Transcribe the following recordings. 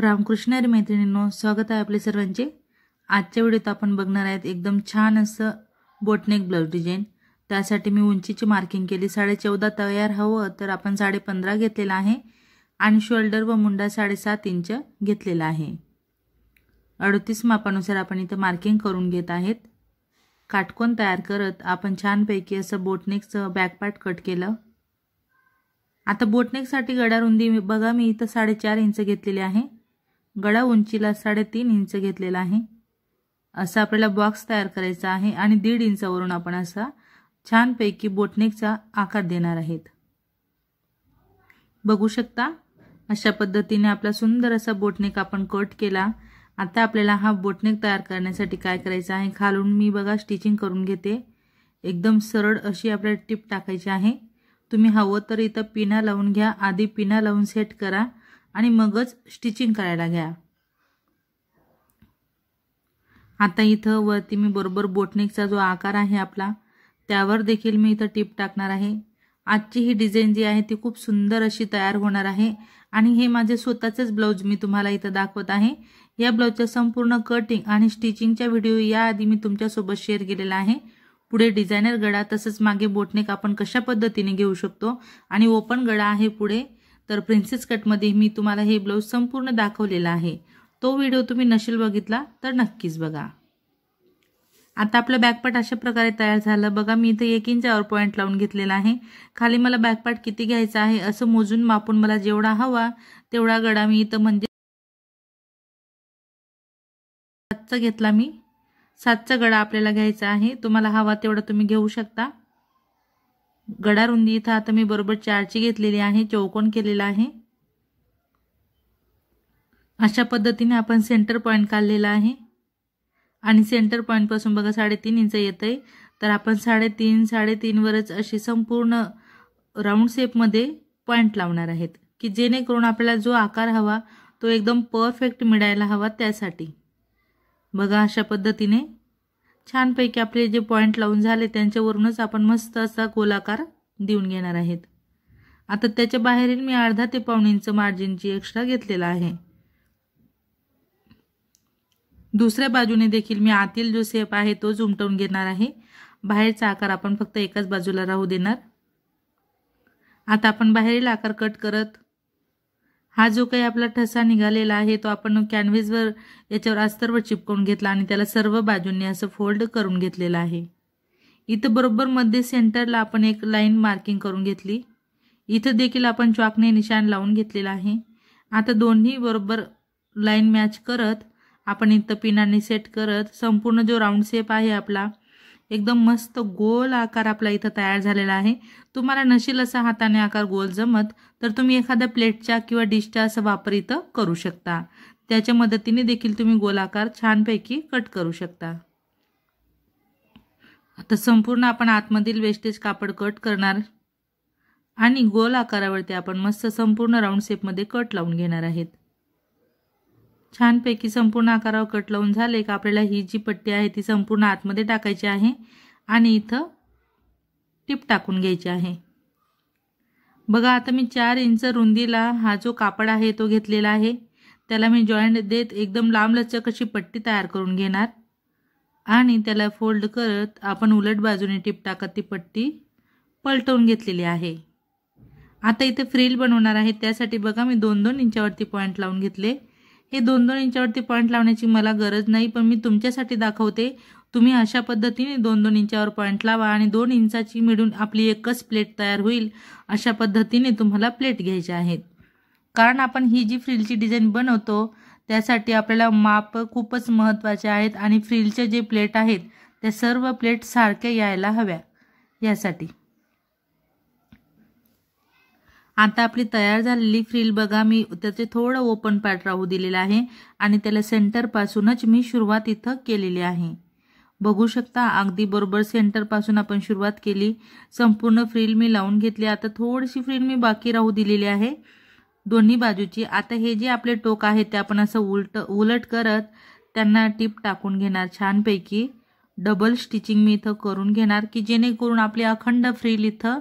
रामकृष्णरी मैत्रिणींनो स्वागत आहे आपले सर्वांचे आजच्या व्हिडिओत आपण बघणार आहेत एकदम छान असं बोटनेक ब्लाऊज डिझाईन त्यासाठी मी उंचीची मार्किंग केली साडे चौदा तयार हवं तर आपण साडेपंधरा पंधरा घेतलेला आहे आणि शोल्डर व मुंडा साडेसात इंच घेतलेला आहे अडतीस मापानुसार आपण इथं मार्किंग करून घेत आहेत काटकोन तयार करत आपण छानपैकी असं बोटनेकचं बॅकपार्ट कट केलं आता बोटनेकसाठी गडा रुंदी बघा मी इथं साडेचार इंच घेतलेली आहे गडा उंचीला साडेतीन इंच घेतलेला आहे असा आपल्याला बॉक्स तयार करायचा आहे आणि दीड इंचावरून आपण असा छानपैकी बोटनेकचा आकार देणार आहेत बघू शकता अशा पद्धतीने आपला सुंदर असा बोटनेक आपण कट केला आता आपल्याला हा बोटनेक तयार करण्यासाठी काय करायचं आहे खालून मी बघा स्टिचिंग करून घेते एकदम सरळ अशी आपल्याला टिप टाकायची आहे तुम्ही हवं तर इथं पिना लावून घ्या आधी पिना लावून सेट करा आणि मगच स्टिचिंग करायला घ्या आता इथं वरती मी बरोबर बोटनेकचा जो आकार आहे आपला त्यावर देखील मी इथं टीप टाकणार आहे आजची ही डिझाईन जी आहे ती खूप सुंदर अशी तयार होणार आहे आणि हे माझे स्वतःचेच ब्लाऊज मी तुम्हाला इथं दाखवत आहे या ब्लाऊजच्या संपूर्ण कटिंग आणि स्टिचिंगच्या व्हिडिओ याआधी मी तुमच्यासोबत शेअर केलेला आहे पुढे डिझायनर गळा तसंच मागे बोटनेक आपण कशा पद्धतीने घेऊ शकतो आणि ओपन गळा आहे पुढे तर प्रिन्सेस कटमध्ये मी तुम्हाला हे ब्लाऊज संपूर्ण दाखवलेला आहे तो व्हिडिओ तुम्ही नशील बघितला तर नक्कीच बघा आता आपलं बॅकपार्ट अशा प्रकारे तयार झालं बघा मी इथे एक इंचावर पॉईंट लावून घेतलेला आहे खाली मला बॅकपार्ट किती घ्यायचं आहे असं मोजून मापून मला जेवढा हवा तेवढा गडा मी इथं म्हणजे सातचा घेतला मी सातचा गडा आपल्याला घ्यायचा आहे तुम्हाला हवा तेवढा तुम्ही घेऊ शकता गडारुंदी इथं आता मी बरोबर चारची घेतलेली आहे चौकोन केलेला आहे अशा पद्धतीने आपण सेंटर पॉईंट काढलेला आहे आणि सेंटर पॉईंटपासून बघा साडेतीन इंच येत आहे तर आपण साडेतीन साडेतीनवरच असे संपूर्ण राऊंड शेपमध्ये पॉईंट लावणार आहेत की जेणेकरून आपल्याला जो आकार हवा तो एकदम परफेक्ट मिळायला हवा त्यासाठी बघा अशा पद्धतीने छानपैकी आपले जे पॉईंट लावून झाले त्यांच्यावरूनच आपण मस्त असा गोलाकार देऊन घेणार आहेत आता त्याच्या बाहेरील मी अर्धा ते पाऊण इंच मार्जिनची एक्स्ट्रा घेतलेला आहे दुसऱ्या बाजूने देखील मी आतील जो सेप आहे तो उमटवून घेणार आहे बाहेरचा आकार आपण फक्त एकाच बाजूला राहू देणार आता आपण बाहेरील आकार कट करत हा जो काही आपला ठसा निघालेला आहे तो आपण कॅनव्हेसवर याच्यावर अस्तरवर चिपकवून घेतला आणि त्याला सर्व बाजूंनी असं फोल्ड करून घेतलेलं आहे इथं बरोबर मध्ये सेंटरला आपण एक लाईन मार्किंग करून घेतली इथं देखील आपण चॉकने निशाण लावून घेतलेला आहे आता दोन्ही बरोबर लाईन मॅच करत आपण इथं पिनाने सेट करत संपूर्ण जो राऊंड शेप आहे आपला एकदम मस्त गोल आकार आपला इथं तयार झालेला आहे तुम्हाला नशील असा हाताने आकार गोल जमत तर तुम्ही एखाद्या प्लेटच्या किंवा डिशच्या असं वापर इथं करू शकता त्याच्या मदतीने देखील तुम्ही गोल आकार छानपैकी कट करू शकता आता संपूर्ण आपण आतमधील वेस्टेज कापड कट करणार आणि गोल आकारावरती आपण मस्त संपूर्ण राऊंड शेपमध्ये कट लावून घेणार आहेत छानपैकी संपूर्ण आकारावर कट लावून झाले का आपल्याला ही जी पट्टी आहे ती संपूर्ण आतमध्ये टाकायची आहे आणि इथं टिप टाकून घ्यायची आहे बघा आता मी चार इंच रुंदीला हा जो कापड आहे तो घेतलेला आहे त्याला मी जॉईंट देत एकदम लांबलचक अशी पट्टी तयार करून घेणार आणि त्याला फोल्ड करत आपण उलट बाजूने टिप टाकत ती पट्टी पलटवून घेतलेली आहे आता इथे फ्रील बनवणार आहे त्यासाठी बघा मी दोन दोन इंचावरती पॉईंट लावून घेतले हे दोन दोन इंचावरती पॉईंट लावण्याची मला गरज नाही पण मी तुमच्यासाठी दाखवते तुम्ही अशा पद्धतीने दोन दोन इंचावर पॉईंट लावा आणि दोन इंचाची मिळून आपली एकच प्लेट तयार होईल अशा पद्धतीने तुम्हाला प्लेट घ्यायची आहेत कारण आपण ही जी फ्रिलची डिझाईन बनवतो त्यासाठी आपल्याला माप खूपच महत्त्वाचे आहेत आणि फ्रिलचे जे प्लेट आहेत त्या सर्व प्लेट सारख्या यायला हव्या यासाठी आता आपली तयार झालेली फ्रील बघा मी त्याचे थोडं ओपन पॅट राहू दिलेलं आहे आणि त्याला सेंटरपासूनच मी सुरुवात इथं केलेली आहे बघू शकता अगदी बरोबर सेंटरपासून आपण सुरुवात केली संपूर्ण फ्रील मी लावून घेतली आता थोडीशी फ्रील मी बाकी राहू दिलेली आहे दोन्ही बाजूची आता हे जे आपले टोक आहे ते आपण असं उलट उलट करत त्यांना टीप टाकून घेणार छानपैकी डबल स्टिचिंग मी इथं करून घेणार की जेणेकरून आपली अखंड फ्रील इथं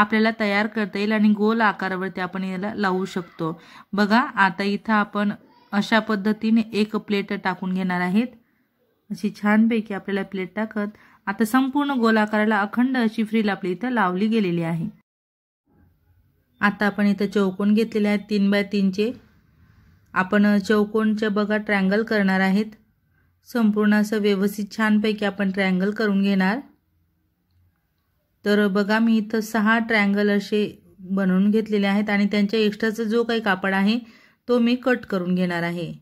आपल्याला तयार करता येईल आणि गोल आकारावरती आपण याला लावू शकतो बघा आता इथं आपण अशा पद्धतीने एक प्लेट टाकून घेणार आहेत अशी छानपैकी आपल्याला प्लेट टाकत आता संपूर्ण गोल आकाराला अखंड अशी फ्रील आपली इथं लावली गेलेली आहे आता आपण इथं चौकोन घेतलेले आहेत तीन बाय तीनचे आपण चौकोनच्या बघा ट्रँगल करणार आहेत संपूर्ण असं व्यवस्थित छानपैकी आपण ट्रँगल करून घेणार तर बघा मी इथं सहा ट्रँगल असे बनवून घेतलेले आहेत आणि त्यांच्या एक्स्ट्राचा जो काही कापड आहे तो मी कट करून घेणार आहे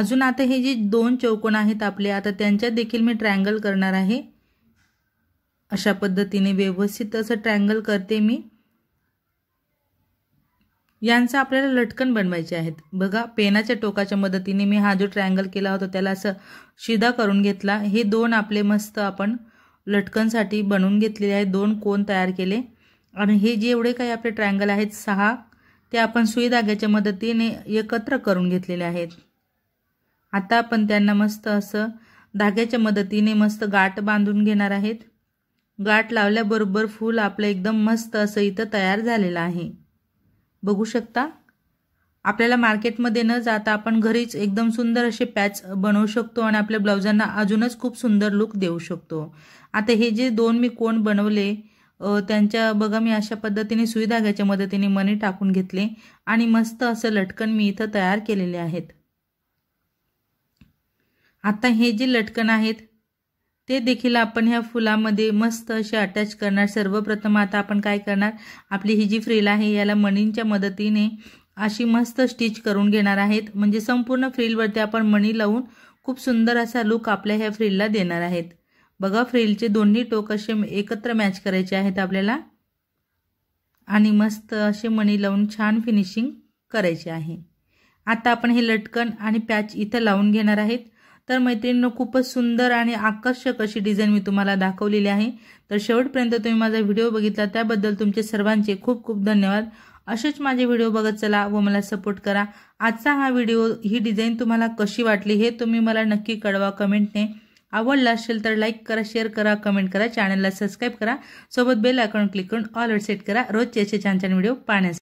अजून आता हे जे दोन चौकोन आहेत आपले आता त्यांच्यात देखील मी ट्रँगल करणार आहे अशा पद्धतीने व्यवस्थित असं ट्रँगल करते मी यांचं आपल्याला लटकन बनवायचे आहेत बघा पेनाच्या टोकाच्या मदतीने मी हा जो ट्रँगल केला होता त्याला असं शिदा करून घेतला हे दोन आपले मस्त आपण लटकनसाठी बनवून घेतलेले आहेत दोन कोन तयार केले आणि हे जे एवढे काही आपले ट्रायंगल आहेत सहा ते आपण सुई धाग्याच्या मदतीने एकत्र करून घेतलेले आहेत आता आपण त्यांना मस्त असं धाग्याच्या मदतीने मस्त गाठ बांधून घेणार आहेत गाठ लावल्याबरोबर फूल आपलं एकदम मस्त असं इथं तयार झालेलं आहे बघू शकता आपल्याला मार्केटमध्ये न जाता आपण घरीच एकदम सुंदर असे पॅच बनवू शकतो आणि आपल्या ब्लाउजांना अजूनच खूप सुंदर लुक देऊ शकतो आता हे जे दोन मी कोण बनवले त्यांच्या बघा मी अशा पद्धतीने सुई धाग्याच्या मदतीने मणी टाकून घेतले आणि मस्त असं लटकन मी इथं तयार केलेले आहेत आता हे जे लटकन आहेत ते देखील आपण ह्या फुलामध्ये मस्त असे अटॅच करणार सर्वप्रथम आता आपण काय करणार आपली ही जी फ्रील आहे याला मणींच्या मदतीने अशी मस्त स्टिच करून घेणार आहेत म्हणजे संपूर्ण फ्रीलवरती आपण मणी लावून खूप सुंदर असा लुक आपल्या ह्या फ्रिलला देणार आहेत बघा फ्रिलचे दोन्ही टोक असे एकत्र मॅच करायचे आहेत आपल्याला आणि मस्त असे मणी लावून छान फिनिशिंग करायचे आहे आता आपण हे लटकन आणि पॅच इथं लावून घेणार आहेत तर मैत्रिणींनो खूपच सुंदर आणि आकर्षक अशी डिझाईन मी तुम्हाला दाखवलेली आहे तर शेवटपर्यंत तुम्ही माझा व्हिडिओ बघितला त्याबद्दल तुमचे सर्वांचे खूप खूप धन्यवाद असेच माझे व्हिडिओ बघत चला व मला सपोर्ट करा आजचा हा व्हिडिओ ही डिझाईन तुम्हाला कशी वाटली हे तुम्ही मला नक्की कळवा कमेंटने आवडला असेल तर लाईक करा शेअर करा कमेंट करा चॅनलला सबस्क्राईब करा सोबत बेल आयकॉन क्लिक करून ऑल सेट करा रोजचे असे छान छान व्हिडिओ पाहण्यासाठी